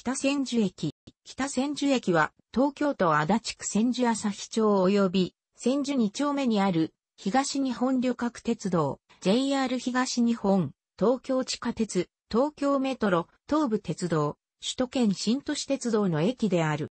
北千住駅。北千住駅は、東京都足立区千住朝日町及び、千住2丁目にある、東日本旅客鉄道、JR 東日本、東京地下鉄、東京メトロ、東武鉄道、首都圏新都市鉄道の駅である。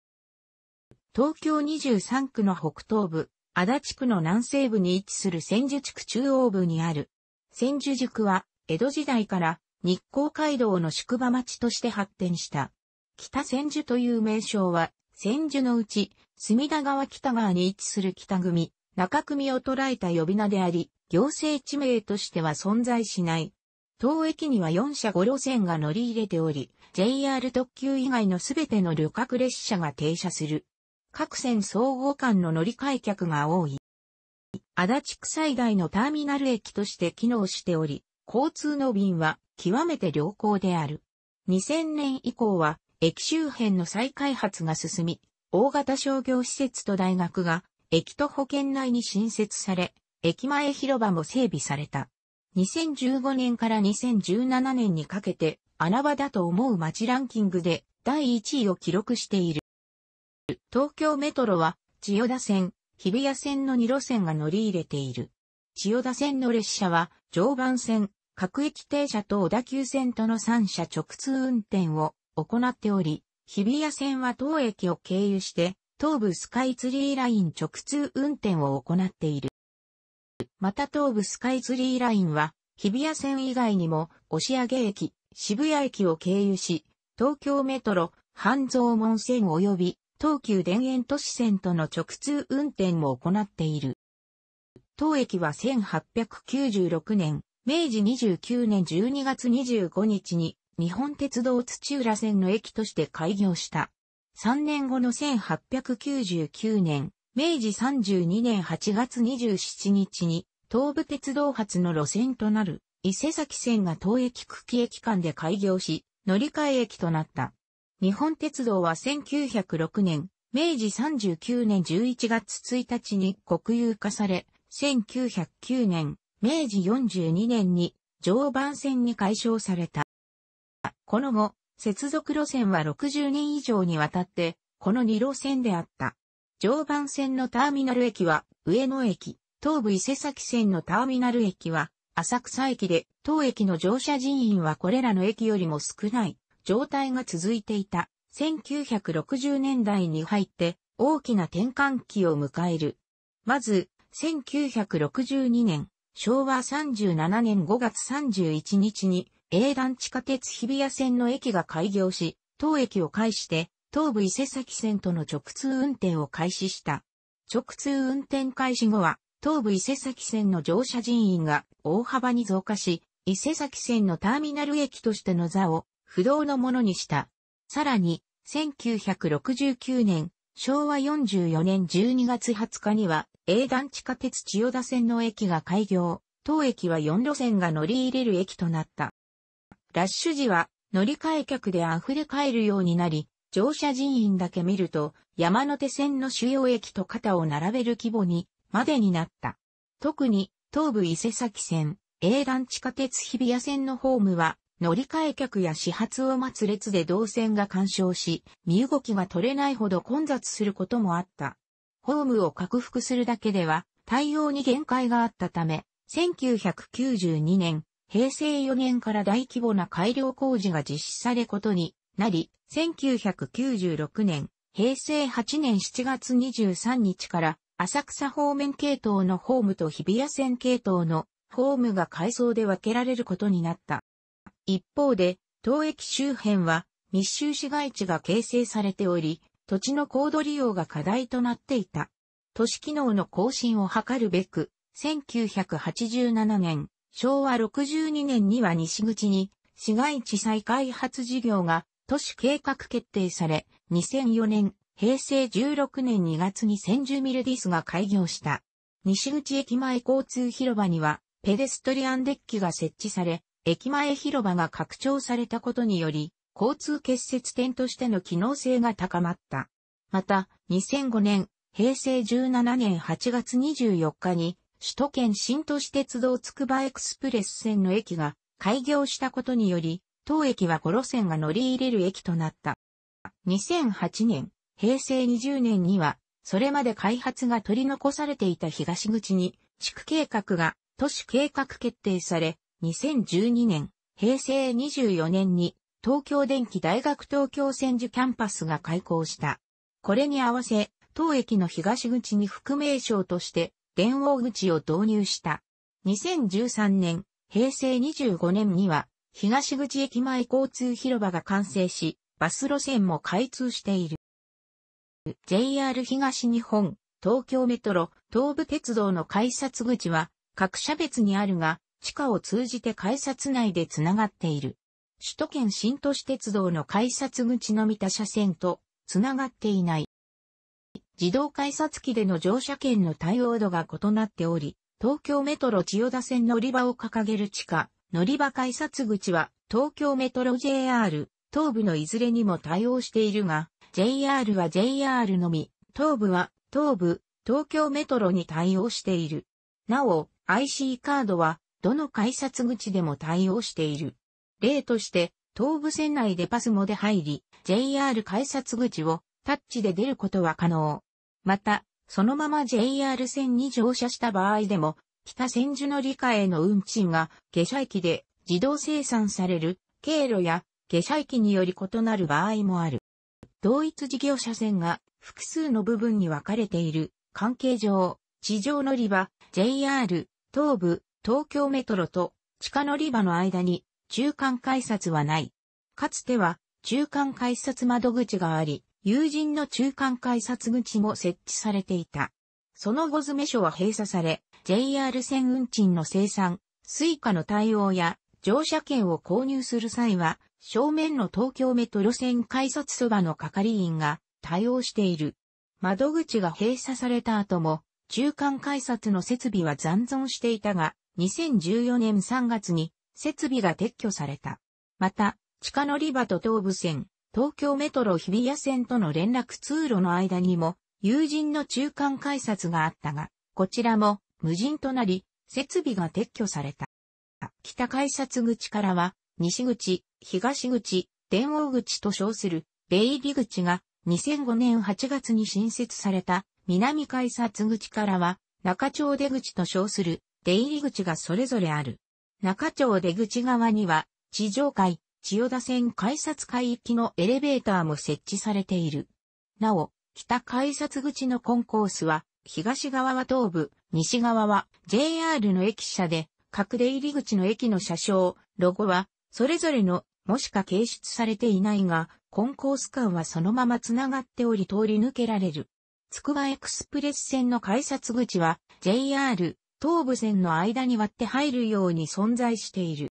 東京23区の北東部、足立区の南西部に位置する千住地区中央部にある。千住塾は、江戸時代から日光街道の宿場町として発展した北千住という名称は、千住のうち、隅田川北側に位置する北組、中組を捉えた呼び名であり、行政地名としては存在しない。当駅には4社5路線が乗り入れており、JR 特急以外のすべての旅客列車が停車する。各線総合間の乗り換え客が多い。足立区最大のターミナル駅として機能しており、交通の便は極めて良好である。2000年以降は駅周辺の再開発が進み、大型商業施設と大学が、駅と保健内に新設され、駅前広場も整備された。2015年から2017年にかけて、穴場だと思う街ランキングで第1位を記録している。東京メトロは、千代田線、日比谷線の2路線が乗り入れている。千代田線の列車は、常磐線、各駅停車と小田急線との3車直通運転を行っており、日比谷線は当駅を経由して、東武スカイツリーライン直通運転を行っている。また東武スカイツリーラインは、日比谷線以外にも、押上駅、渋谷駅を経由し、東京メトロ、半蔵門線及び、東急田園都市線との直通運転も行っている。当駅は1896年、明治29年12月25日に日本鉄道土浦線の駅として開業した。3年後の1899年、明治32年8月27日に、東武鉄道発の路線となる、伊勢崎線が東駅久喜駅間で開業し、乗り換え駅となった。日本鉄道は1906年、明治39年11月1日に国有化され、1909年、明治42年に常磐線に解消された。この後、接続路線は60年以上にわたって、この2路線であった。常磐線のターミナル駅は、上野駅、東武伊勢崎線のターミナル駅は、浅草駅で、当駅の乗車人員はこれらの駅よりも少ない状態が続いていた。1960年代に入って大きな転換期を迎える。まず、1962年、昭和37年5月31日に英団地下鉄日比谷線の駅が開業し、当駅を介して東武伊勢崎線との直通運転を開始した。直通運転開始後は東武伊勢崎線の乗車人員が大幅に増加し、伊勢崎線のターミナル駅としての座を不動のものにした。さらに、1969年、昭和44年12月20日には、英団地下鉄千代田線の駅が開業、当駅は4路線が乗り入れる駅となった。ラッシュ時は乗り換え客で溢れ返るようになり、乗車人員だけ見ると山手線の主要駅と肩を並べる規模にまでになった。特に東武伊勢崎線、営団地下鉄日比谷線のホームは乗り換え客や始発を待つ列で動線が干渉し、身動きが取れないほど混雑することもあった。ホームを拡幅するだけでは対応に限界があったため、1992年平成4年から大規模な改良工事が実施されることになり、1996年、平成8年7月23日から浅草方面系統のホームと日比谷線系統のホームが改装で分けられることになった。一方で、当駅周辺は密集市街地が形成されており、土地の高度利用が課題となっていた。都市機能の更新を図るべく、1987年、昭和62年には西口に市街地再開発事業が都市計画決定され、2004年、平成16年2月に千住ミルディスが開業した。西口駅前交通広場にはペデストリアンデッキが設置され、駅前広場が拡張されたことにより、交通結節点としての機能性が高まった。また、2005年、平成17年8月24日に、首都圏新都市鉄道つくばエクスプレス線の駅が開業したことにより、当駅は5路線が乗り入れる駅となった。2008年、平成20年には、それまで開発が取り残されていた東口に、地区計画が都市計画決定され、2012年、平成24年に、東京電機大学東京千住キャンパスが開校した。これに合わせ、当駅の東口に副名称として、電王口を導入した。2013年、平成25年には、東口駅前交通広場が完成し、バス路線も開通している。JR 東日本、東京メトロ、東武鉄道の改札口は、各社別にあるが、地下を通じて改札内でつながっている。首都圏新都市鉄道の改札口の見た車線と、つながっていない。自動改札機での乗車券の対応度が異なっており、東京メトロ千代田線乗り場を掲げる地下、乗り場改札口は東京メトロ JR、東部のいずれにも対応しているが、JR は JR のみ、東部は東部、東京メトロに対応している。なお、IC カードは、どの改札口でも対応している。例として、東武線内でパスモで入り、JR 改札口をタッチで出ることは可能。また、そのまま JR 線に乗車した場合でも、北千住の理科への運賃が下車駅で自動生産される経路や下車駅により異なる場合もある。同一事業者線が複数の部分に分かれている関係上、地上乗り場、JR、東部、東京メトロと地下乗り場の間に中間改札はない。かつては中間改札窓口があり、友人の中間改札口も設置されていた。その後詰め所は閉鎖され、JR 線運賃の生産、スイカの対応や乗車券を購入する際は、正面の東京メトロ線改札そばの係員が対応している。窓口が閉鎖された後も、中間改札の設備は残存していたが、2014年3月に設備が撤去された。また、地下乗り場と東武線、東京メトロ日比谷線との連絡通路の間にも、友人の中間改札があったが、こちらも無人となり、設備が撤去された。北改札口からは、西口、東口、電王口と称する、出入り口が、2005年8月に新設された、南改札口からは、中町出口と称する、出入り口がそれぞれある。中町出口側には、地上階、千代田線改札海域のエレベーターも設置されている。なお、北改札口のコンコースは、東側は東部、西側は JR の駅舎で、各出入り口の駅の車掌、ロゴは、それぞれの、もしか掲出されていないが、コンコース間はそのまま繋がっており通り抜けられる。つくばエクスプレス線の改札口は、JR、東武線の間に割って入るように存在している。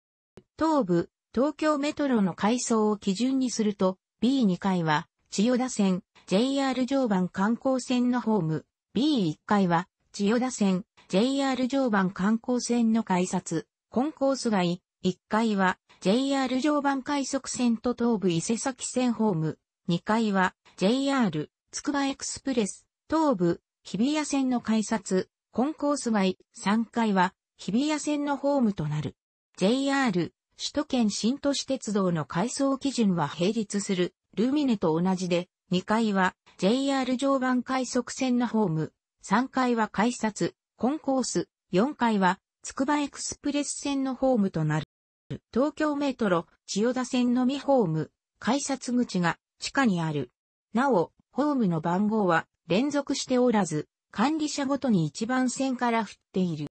東部、東京メトロの階層を基準にすると、B2 階は、千代田線、JR 常磐観光線のホーム、B1 階は、千代田線、JR 常磐観光線の改札、コンコース街、1階は、JR 常磐快速線と東武伊勢崎線ホーム、2階は、JR、つくばエクスプレス、東武、日比谷線の改札、コンコース街、3階は、日比谷線のホームとなる。JR、首都圏新都市鉄道の改装基準は並立する、ルミネと同じで、2階は JR 常磐快速線のホーム、3階は改札、コンコース、4階はつくばエクスプレス線のホームとなる。東京メトロ、千代田線のみホーム、改札口が地下にある。なお、ホームの番号は連続しておらず、管理者ごとに一番線から振っている。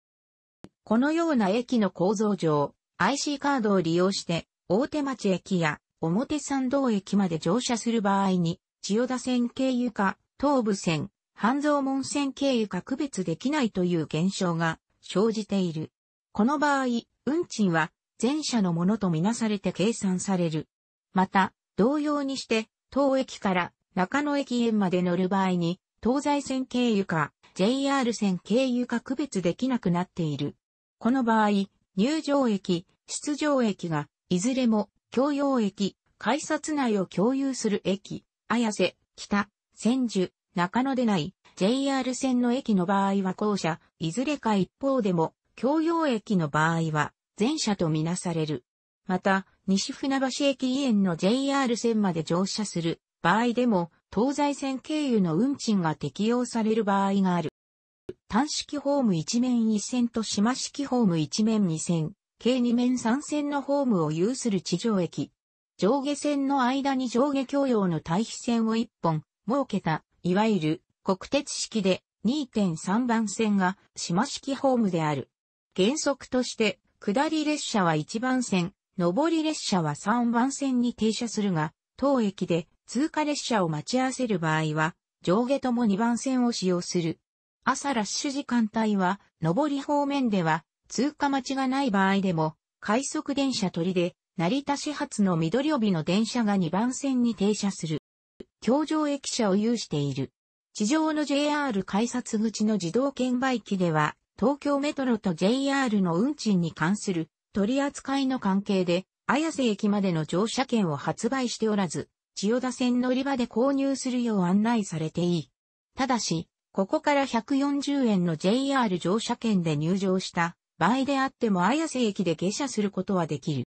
このような駅の構造上、IC カードを利用して、大手町駅や表参道駅まで乗車する場合に、千代田線経由か、東武線、半蔵門線経由か区別できないという現象が生じている。この場合、運賃は前者のものとみなされて計算される。また、同様にして、当駅から中野駅園まで乗る場合に、東西線経由か JR 線経由か区別できなくなっている。この場合、入場駅、出場駅が、いずれも、共用駅、改札内を共有する駅、綾瀬、北、千住、中野でない、JR 線の駅の場合は後者、いずれか一方でも、共用駅の場合は、前者とみなされる。また、西船橋駅以園の JR 線まで乗車する場合でも、東西線経由の運賃が適用される場合がある。単式ホーム一面一線と島式ホーム一面二線、計二面三線のホームを有する地上駅。上下線の間に上下共用の対比線を一本設けた、いわゆる国鉄式で2.3番線が島式ホームである。原則として下り列車は1番線、上り列車は3番線に停車するが、当駅で通過列車を待ち合わせる場合は、上下とも2番線を使用する。朝ラッシュ時間帯は、上り方面では、通過待ちがない場合でも、快速電車取りで、成田始発の緑帯の電車が2番線に停車する。京上駅舎を有している。地上の JR 改札口の自動券売機では、東京メトロと JR の運賃に関する取り扱いの関係で、綾瀬駅までの乗車券を発売しておらず、千代田線乗り場で購入するよう案内されていい。ただし、ここから140円の JR 乗車券で入場した場合であっても綾瀬駅で下車することはできる。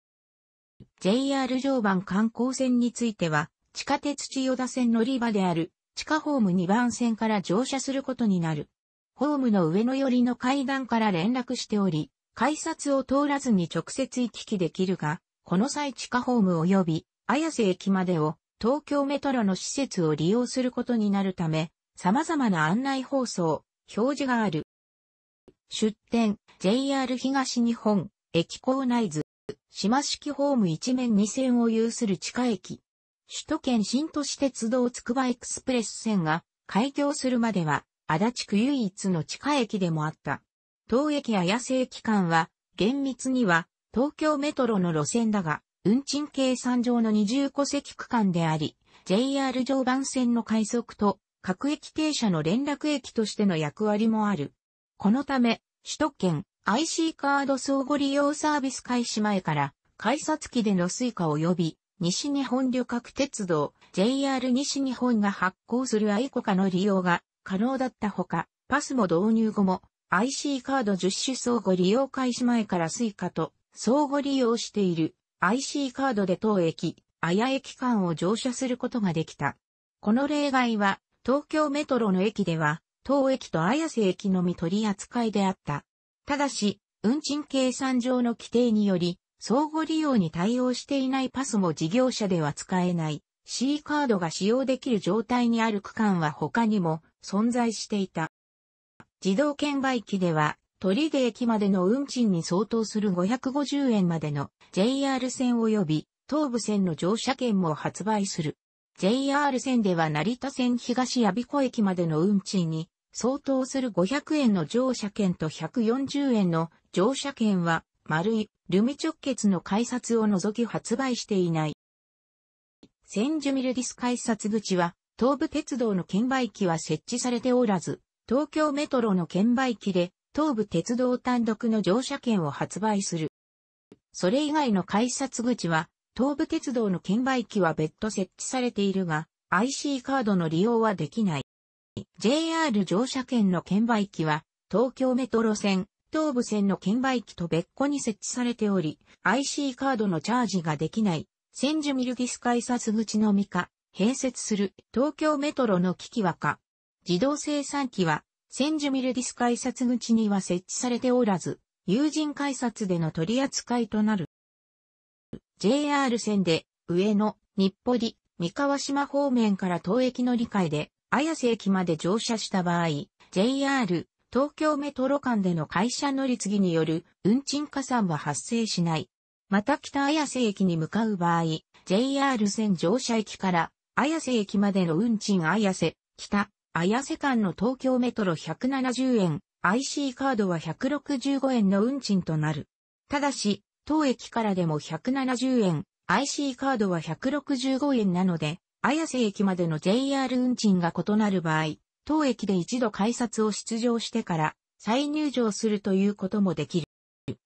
JR 常磐観光線については、地下鉄千代田線乗り場である地下ホーム2番線から乗車することになる。ホームの上の寄りの階段から連絡しており、改札を通らずに直接行き来できるが、この際地下ホーム及び綾瀬駅までを東京メトロの施設を利用することになるため、様々な案内放送、表示がある。出店、JR 東日本、駅構内図、島式ホーム一面二線を有する地下駅。首都圏新都市鉄道つくばエクスプレス線が開業するまでは、足立区唯一の地下駅でもあった。当駅や野生駅間は、厳密には東京メトロの路線だが、運賃計算上の二重戸籍区間であり、JR 常磐線の快速と各駅停車の連絡駅としての役割もある。このため、首都圏 IC カード相互利用サービス開始前から、改札機での Suica 及び、西日本旅客鉄道 JR 西日本が発行するアイコカの利用が可能だったほか、パスも導入後も IC カード10種相互利用開始前から Suica と相互利用している IC カードで当駅、綾駅間を乗車することができた。この例外は東京メトロの駅では、当駅と綾瀬駅のみ取り扱いであった。ただし、運賃計算上の規定により、相互利用に対応していないパスも事業者では使えない C カードが使用できる状態にある区間は他にも存在していた。自動券売機では、鳥出駅までの運賃に相当する550円までの JR 線及び東武線の乗車券も発売する。JR 線では成田線東阿鼻子駅までの運賃に相当する500円の乗車券と140円の乗車券は、丸い、ルミ直結の改札を除き発売していない。センジュミルディス改札口は、東武鉄道の券売機は設置されておらず、東京メトロの券売機で、東武鉄道単独の乗車券を発売する。それ以外の改札口は、東武鉄道の券売機は別途設置されているが、IC カードの利用はできない。JR 乗車券の券売機は、東京メトロ線、東武線の券売機と別個に設置されており、IC カードのチャージができない、千住ミルギス改札口のみか、併設する東京メトロの機器はか、自動生産機は、千住ミルディス改札口には設置されておらず、有人改札での取り扱いとなる。JR 線で、上野、日暮里、三河島方面から東駅乗り換えで、綾瀬駅まで乗車した場合、JR、東京メトロ間での会社乗り継ぎによる運賃加算は発生しない。また北綾瀬駅に向かう場合、JR 線乗車駅から綾瀬駅までの運賃綾瀬、北、綾瀬間の東京メトロ170円、IC カードは165円の運賃となる。ただし、当駅からでも170円、IC カードは165円なので、綾瀬駅までの JR 運賃が異なる場合、当駅で一度改札を出場してから再入場するということもできる。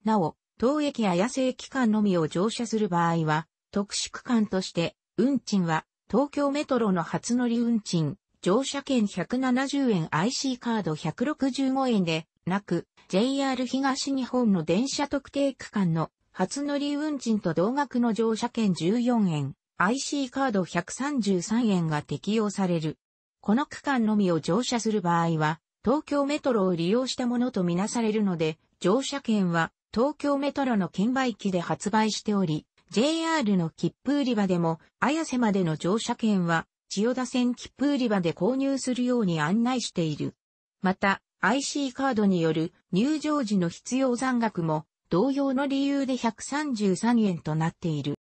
なお、当駅綾瀬駅間のみを乗車する場合は、特殊区間として、運賃は東京メトロの初乗り運賃、乗車券170円 IC カード165円で、なく、JR 東日本の電車特定区間の初乗り運賃と同額の乗車券14円、IC カード133円が適用される。この区間のみを乗車する場合は、東京メトロを利用したものとみなされるので、乗車券は東京メトロの券売機で発売しており、JR の切符売り場でも、綾瀬までの乗車券は、千代田線切符売り場で購入するように案内している。また、IC カードによる入場時の必要残額も同様の理由で133円となっている。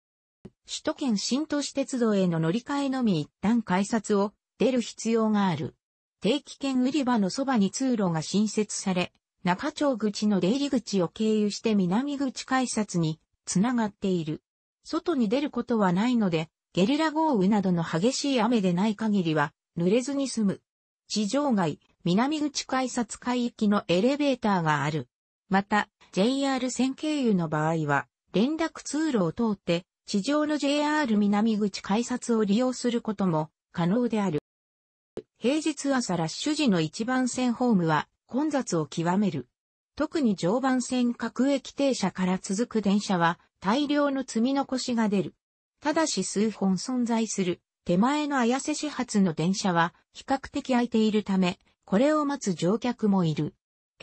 首都圏新都市鉄道への乗り換えのみ一旦改札を出る必要がある。定期券売り場のそばに通路が新設され、中町口の出入り口を経由して南口改札につながっている。外に出ることはないので、ゲリラ豪雨などの激しい雨でない限りは濡れずに済む。地上街、南口改札海域のエレベーターがある。また、JR 線経由の場合は、連絡通路を通って、地上の JR 南口改札を利用することも可能である。平日朝ラッシュ時の一番線ホームは混雑を極める。特に常磐線各駅停車から続く電車は大量の積み残しが出る。ただし数本存在する手前の綾瀬始発の電車は比較的空いているため、これを待つ乗客もいる。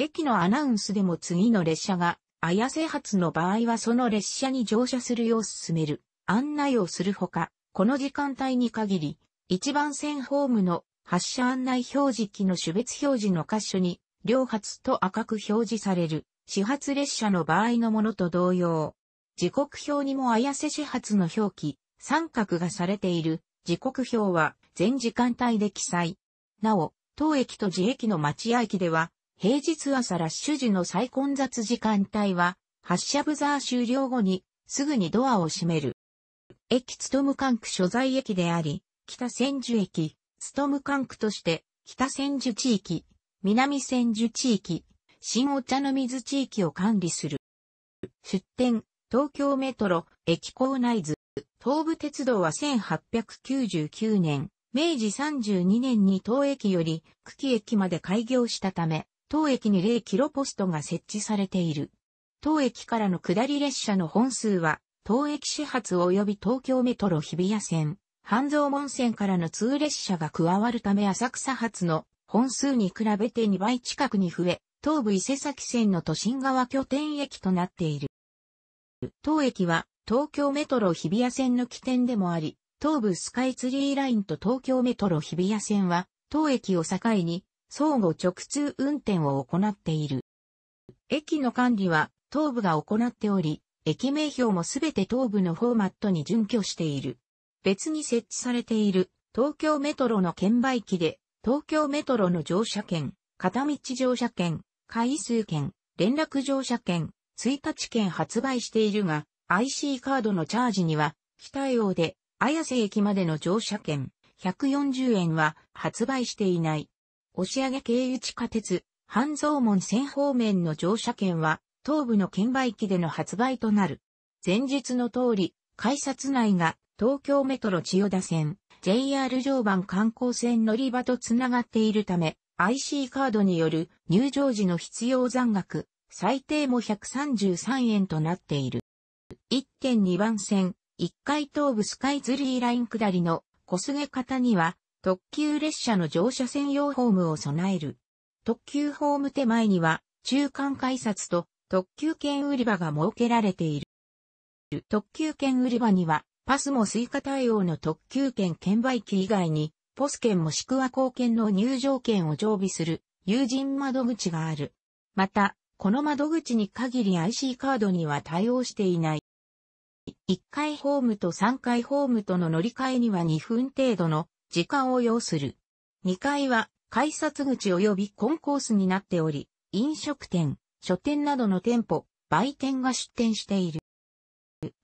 駅のアナウンスでも次の列車が、綾瀬発の場合はその列車に乗車するよう進める、案内をするほか、この時間帯に限り、1番線ホームの発車案内表示機の種別表示の箇所に、両発と赤く表示される、始発列車の場合のものと同様。時刻表にも綾瀬始発の表記、三角がされている時刻表は全時間帯で記載。なお、当駅と自駅の町屋駅では平日朝ラッシュ時の再混雑時間帯は、発車ブザー終了後に、すぐにドアを閉める。駅つとむ管区所在駅であり、北千住駅、つとむ管区として、北千住地域、南千住地域、新お茶の水地域を管理する。出店、東京メトロ、駅構内図、東武鉄道は1899年、明治32年に当駅より久喜駅まで開業したため、当駅に0キロポストが設置されている。当駅からの下り列車の本数は、当駅始発及び東京メトロ日比谷線、半蔵門線からの通列車が加わるため浅草発の本数に比べて2倍近くに増え、東武伊勢崎線の都心側拠点駅となっている。当駅は東京メトロ日比谷線の起点でもあり、東武スカイツリーラインと東京メトロ日比谷線は、当駅を境に相互直通運転を行っている。駅の管理は東部が行っており、駅名標もすべて東部のフォーマットに準拠している。別に設置されている東京メトロの券売機で、東京メトロの乗車券、片道乗車券、回数券、連絡乗車券、1日券発売しているが、IC カードのチャージには、非対応で、綾瀬駅までの乗車券、140円は発売していない。押上経由地下鉄、半蔵門線方面の乗車券は、東部の券売機での発売となる。前日の通り、改札内が東京メトロ千代田線、JR 常磐観光線乗り場とつながっているため、IC カードによる入場時の必要残額、最低も133円となっている。1.2番線、1階東部スカイツリーライン下りの小菅方には特急列車の乗車専用ホームを備える。特急ホーム手前には、中間改札と特急券売り場が設けられている。特急券売り場には、パスもスイカ対応の特急券券売機以外に、ポス券もしくは公券の入場券を常備する有人窓口がある。また、この窓口に限り IC カードには対応していない。1階ホームと3階ホームとの乗り換えには2分程度の時間を要する。2階は改札口及びコンコースになっており、飲食店、書店などの店舗、売店が出店している。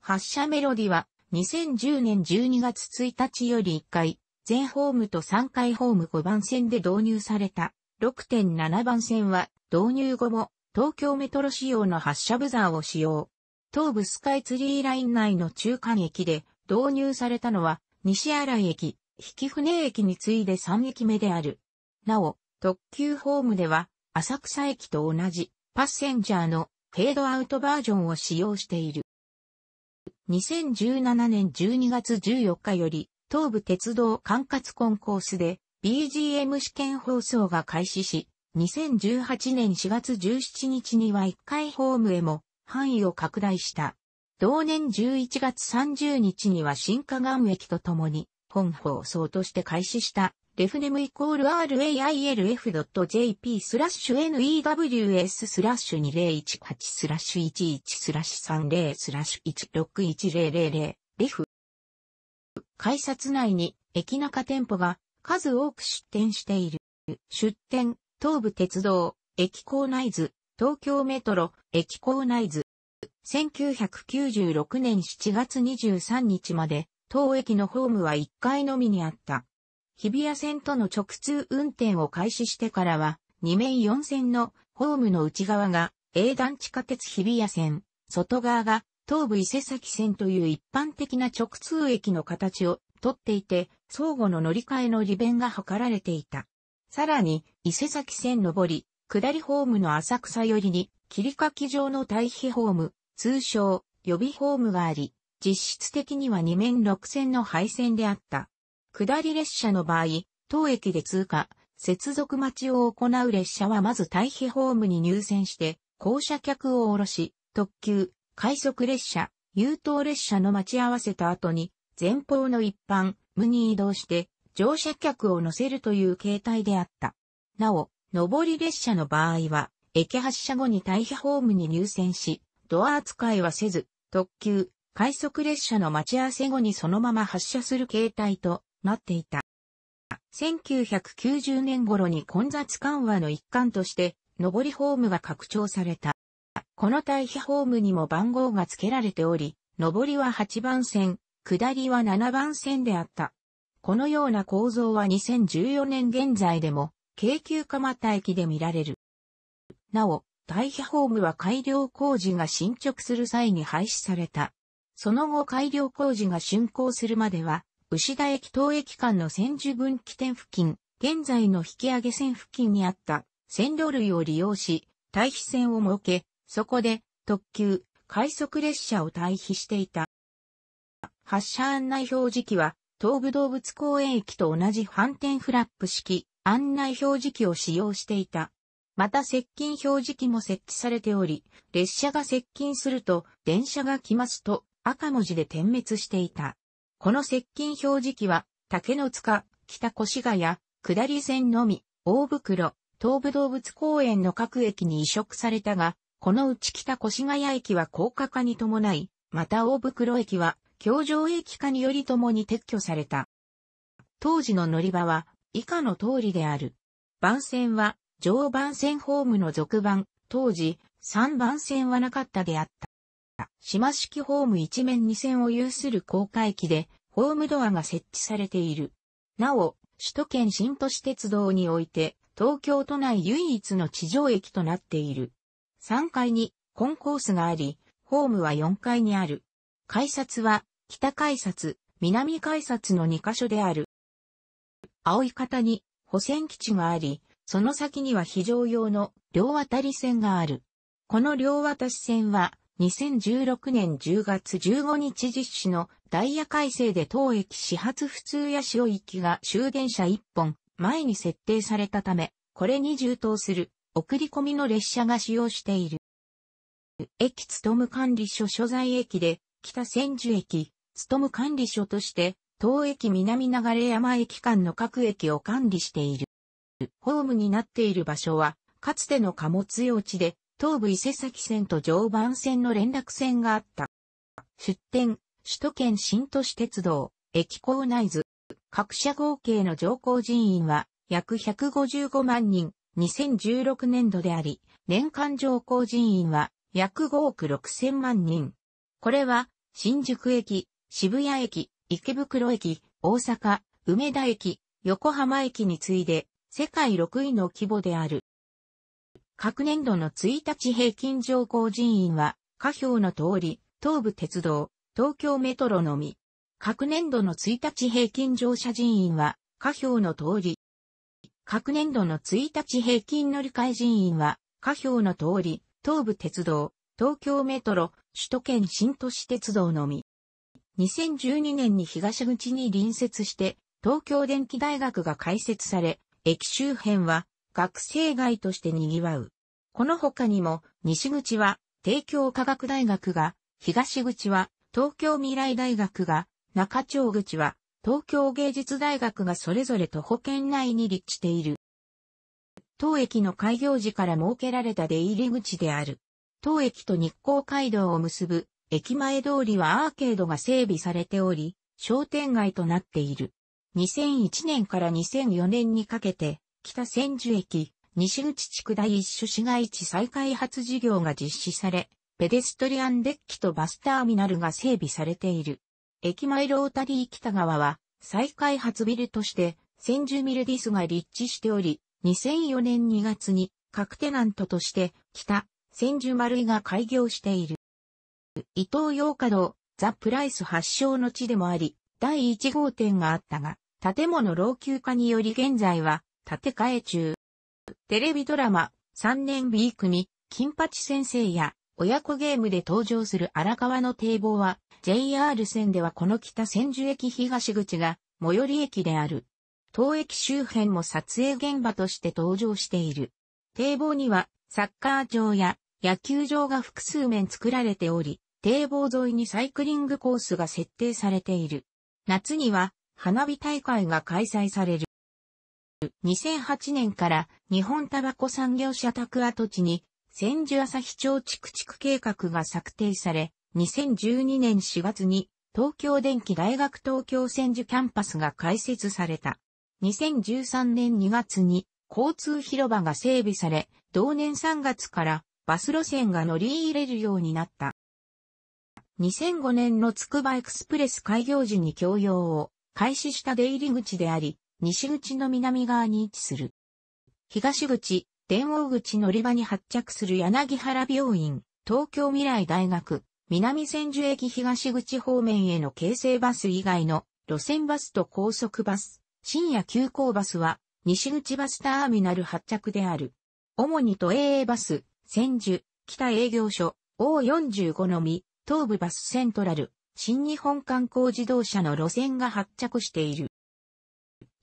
発車メロディは2010年12月1日より1階、全ホームと3階ホーム5番線で導入された。6.7番線は導入後も東京メトロ仕様の発車ブザーを使用。東武スカイツリーライン内の中間駅で導入されたのは西新井駅、引船駅に次いで3駅目である。なお、特急ホームでは、浅草駅と同じ、パッセンジャーのフェードアウトバージョンを使用している。2017年12月14日より、東武鉄道管轄コンコースで BGM 試験放送が開始し、2018年4月17日には1回ホームへも範囲を拡大した。同年11月30日には新河岸駅とともに本放送として開始した、レフネムイコール railf.jp スラッシュ news スラッシュ2018スラッシュ11スラッシュ30スラッシュ161000リフ。改札内に駅中店舗が数多く出店している。出店、東武鉄道、駅構内図、東京メトロ、駅構内図。1996年7月23日まで当駅のホームは1階のみにあった。日比谷線との直通運転を開始してからは、2面4線のホームの内側が、A 団地下鉄日比谷線、外側が東武伊勢崎線という一般的な直通駅の形をとっていて、相互の乗り換えの利便が図られていた。さらに、伊勢崎線上り、下りホームの浅草寄りに、切り欠き状の対比ホーム、通称、予備ホームがあり、実質的には2面6線の配線であった。下り列車の場合、当駅で通過、接続待ちを行う列車はまず対比ホームに入線して、降車客を降ろし、特急、快速列車、優等列車の待ち合わせた後に、前方の一般、無に移動して、乗車客を乗せるという形態であった。なお、上り列車の場合は、駅発車後に対避ホームに入線し、ドア扱いはせず、特急、快速列車の待ち合わせ後にそのまま発車する形態となっていた。1990年頃に混雑緩和の一環として、上りホームが拡張された。この対比ホームにも番号が付けられており、上りは8番線、下りは7番線であった。このような構造は2014年現在でも、京急蒲田駅で見られる。なお、対比ホームは改良工事が進捗する際に廃止された。その後改良工事が竣工するまでは、牛田駅東駅間の千住分岐点付近、現在の引上線付近にあった線路類を利用し、対比線を設け、そこで特急、快速列車を対比していた。発車案内表示器は、東武動物公園駅と同じ反転フラップ式案内表示器を使用していた。また接近表示器も設置されており、列車が接近すると電車が来ますと赤文字で点滅していた。この接近表示器は、竹の塚、北越谷、下り線のみ、大袋、東武動物公園の各駅に移植されたが、このうち北越谷駅は高架化に伴い、また大袋駅は、京上駅化によりともに撤去された。当時の乗り場は、以下の通りである。番線は、常磐線ホームの続番、当時、3番線はなかったであった。島式ホーム一面二線を有する高架駅で、ホームドアが設置されている。なお、首都圏新都市鉄道において、東京都内唯一の地上駅となっている。3階にコンコースがあり、ホームは4階にある。改札は、北改札、南改札の2カ所である。青い方に保線基地があり、その先には非常用の両渡り線がある。この両渡し線は2016年10月15日実施のダイヤ改正で当駅始発普通や塩きが終電車1本前に設定されたため、これに充当する送り込みの列車が使用している。駅つとむ管理所所在駅で北千住駅つとむ管理所として当駅南流山駅間の各駅を管理している。ホームになっている場所はかつての貨物用地で東武伊勢崎線と常磐線の連絡線があった。出店、首都圏新都市鉄道、駅構内図。各社合計の乗降人員は約155万人、2016年度であり、年間乗降人員は約5億6千万人。これは、新宿駅、渋谷駅、池袋駅、大阪、梅田駅、横浜駅に次いで、世界6位の規模である。各年度の1日平均乗降人員は、下表の通り、東武鉄道、東京メトロのみ。各年度の1日平均乗車人員は、下表の通り。各年度の1日平均乗り換え人員は、下表の通り、東武鉄道、東京メトロ、首都圏新都市鉄道のみ。2012年に東口に隣接して、東京電機大学が開設され、駅周辺は学生街として賑わう。この他にも、西口は帝京科学大学が、東口は東京未来大学が、中町口は東京芸術大学がそれぞれ徒歩圏内に立地している。当駅の開業時から設けられた出入り口である。当駅と日光街道を結ぶ駅前通りはアーケードが整備されており、商店街となっている。2001年から2004年にかけて、北千住駅、西口地区第一種市街地再開発事業が実施され、ペデストリアンデッキとバスターミナルが整備されている。駅前ロータリー北側は、再開発ビルとして、千住ミルディスが立地しており、2004年2月に、各テナントとして、北、千住丸井が開業している。伊東洋華堂、ザ・プライス発祥の地でもあり、第1号店があったが、建物老朽化により現在は、建て替え中。テレビドラマ、3年 B 組、金八先生や、親子ゲームで登場する荒川の堤防は、JR 線ではこの北千住駅東口が、最寄り駅である。当駅周辺も撮影現場として登場している。堤防には、サッカー場や、野球場が複数面作られており、堤防沿いにサイクリングコースが設定されている。夏には、花火大会が開催される。2008年から日本タバコ産業社宅跡地に千住朝日町地区地区計画が策定され、2012年4月に東京電機大学東京千住キャンパスが開設された。2013年2月に交通広場が整備され、同年3月からバス路線が乗り入れるようになった。2005年のつくばエクスプレス開業時に共用を開始した出入り口であり、西口の南側に位置する。東口、電王口乗り場に発着する柳原病院、東京未来大学、南千住駅東口方面への京成バス以外の路線バスと高速バス、深夜急行バスは西口バスターミナル発着である。主に都営バス、千住、北営業所、O45 のみ、東部バスセントラル、新日本観光自動車の路線が発着している。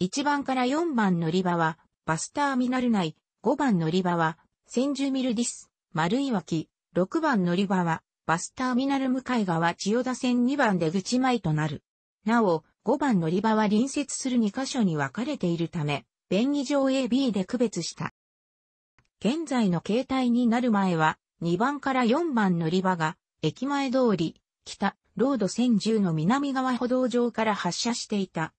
1番から4番乗り場は、バスターミナル内、5番乗り場は、千住ミルディス、丸い脇、6番乗り場は、バスターミナル向かい側千代田線2番出口前となる。なお、5番乗り場は隣接する2カ所に分かれているため、便宜上 AB で区別した。現在の形態になる前は、2番から4番乗り場が、駅前通り、北、ロード千住の南側歩道上から発車していた。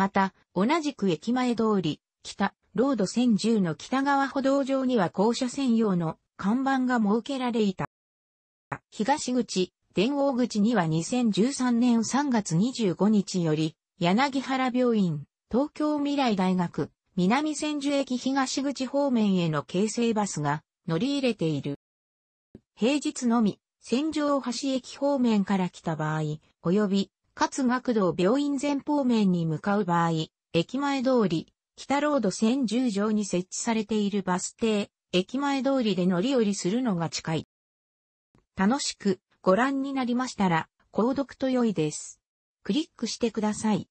また、同じく駅前通り、北、ロード1010の北側歩道上には校舎専用の看板が設けられいた。東口、電王口には2013年3月25日より、柳原病院、東京未来大学、南千住駅東口方面への京成バスが乗り入れている。平日のみ、千住大橋駅方面から来た場合、及びかつ学童病院前方面に向かう場合、駅前通り、北ロード線10条に設置されているバス停、駅前通りで乗り降りするのが近い。楽しくご覧になりましたら、購読と良いです。クリックしてください。